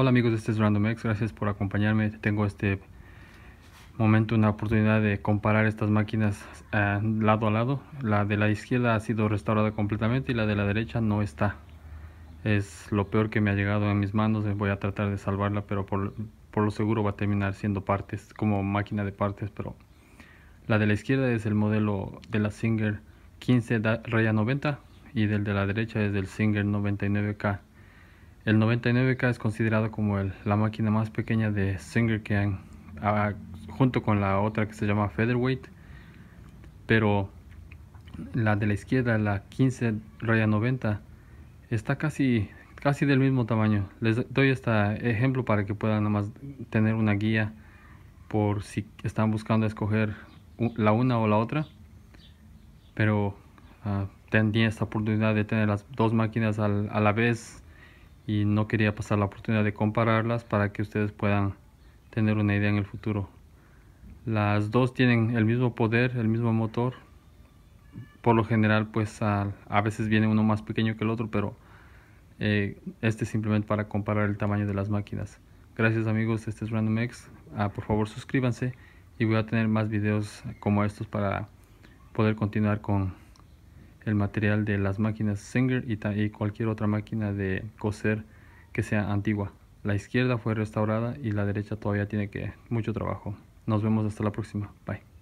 Hola amigos, este es RandomX, gracias por acompañarme. Tengo este momento una oportunidad de comparar estas máquinas eh, lado a lado. La de la izquierda ha sido restaurada completamente y la de la derecha no está. Es lo peor que me ha llegado en mis manos, voy a tratar de salvarla, pero por, por lo seguro va a terminar siendo partes, como máquina de partes, pero la de la izquierda es el modelo de la Singer 15 raya 90 y del de la derecha es del Singer 99K. El 99K es considerado como el, la máquina más pequeña de Singer que han, junto con la otra que se llama Featherweight, pero la de la izquierda, la 15 raya 90, está casi, casi del mismo tamaño. Les doy este ejemplo para que puedan más tener una guía por si están buscando escoger la una o la otra, pero ah, tenía esta oportunidad de tener las dos máquinas a la vez y no quería pasar la oportunidad de compararlas para que ustedes puedan tener una idea en el futuro. Las dos tienen el mismo poder, el mismo motor. Por lo general, pues a, veces viene uno más pequeño que el otro, pero eh, este es simplemente para comparar el tamaño de las máquinas. Gracias amigos, este es Random X. Ah, por favor suscríbanse y voy a tener más videos como estos para poder continuar con el material de las máquinas Singer y, cualquier otra máquina de coser que sea antigua. La izquierda fue restaurada y la derecha todavía tiene que mucho trabajo. Nos vemos hasta la próxima. Bye.